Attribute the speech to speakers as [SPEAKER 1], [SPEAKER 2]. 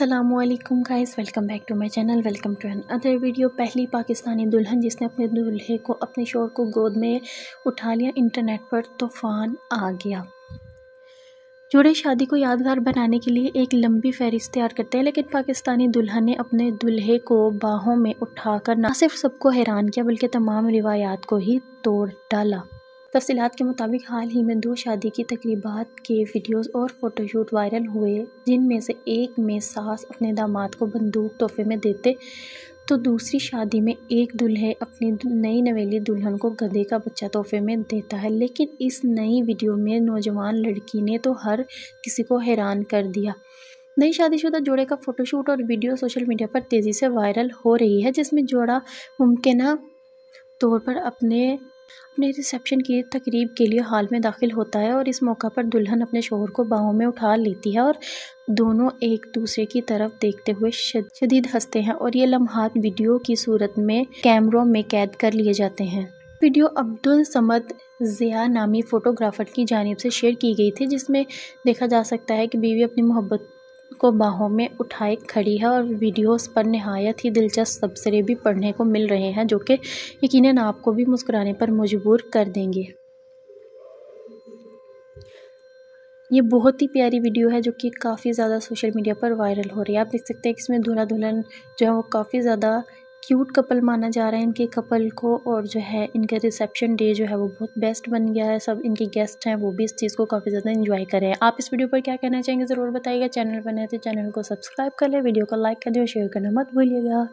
[SPEAKER 1] Aslam guys welcome back to my channel welcome to another video पहली पाकिस्तानी दुल्हन जिसने अपने दूल्हे को अपने शोर को गोद में उठा लिया इंटरनेट पर तूफ़ान आ गया जोड़े शादी को यादगार बनाने के लिए एक लंबी फहरिस्त तैयार करते हैं लेकिन पाकिस्तानी दुल्हन ने अपने दुल्हे को बाहों में उठाकर ना सिर्फ सबको हैरान किया बल्कि तमाम रिवायात को ही तोड़ डाला तफसीत के मुताबिक हाल ही में दो शादी की तकरीबा के वीडियोज़ और फोटोशूट वायरल हुए जिनमें से एक में सास अपने दामाद को बंदूक तोहफे में देते तो दूसरी शादी में एक दुल्हे अपनी नई नवेली दुल्हन को गधे का बच्चा तोहफे में देता है लेकिन इस नई वीडियो में नौजवान लड़की ने तो हर किसी को हैरान कर दिया नई शादीशुदा जोड़े का फ़ोटोशूट और वीडियो सोशल मीडिया पर तेज़ी से वायरल हो रही है जिसमें जोड़ा मुमकिन तौर पर अपने अपने रिसेप्शन की तकरीब के लिए हॉल में दाखिल होता है और इस मौका पर दुल्हन अपने शोहर को बाहों में उठा लेती है और दोनों एक दूसरे की तरफ देखते हुए शदीद हंसते हैं और ये लम्हात वीडियो की सूरत में कैमरों में कैद कर लिए जाते हैं वीडियो अब्दुल समद ज़िया नामी फ़ोटोग्राफ़र की जानब से शेयर की गई थी जिसमें देखा जा सकता है कि बीवी अपनी मोहब्बत को बाहों में उठाए खड़ी है और वीडियोस पर नहायत ही दिलचस्प तबसरे भी पढ़ने को मिल रहे हैं जो कि यकीन आपको भी मुस्कुराने पर मजबूर कर देंगे ये बहुत ही प्यारी वीडियो है जो कि काफ़ी ज़्यादा सोशल मीडिया पर वायरल हो रही है आप देख सकते हैं कि इसमें दूल्हा दुल्हन जो है वो काफ़ी ज़्यादा क्यूट कपल माना जा रहा है इनके कपल को और जो है इनका रिसेप्शन डे जो है वो बहुत बेस्ट बन गया है सब इनके गेस्ट हैं वो भी इस चीज़ को काफ़ी ज़्यादा इन्जॉय करें आप इस वीडियो पर क्या कहना चाहेंगे ज़रूर बताइएगा चैनल पर तो चैनल को सब्सक्राइब कर लें वीडियो को लाइक कर दें और शेयर करना मत भूलिएगा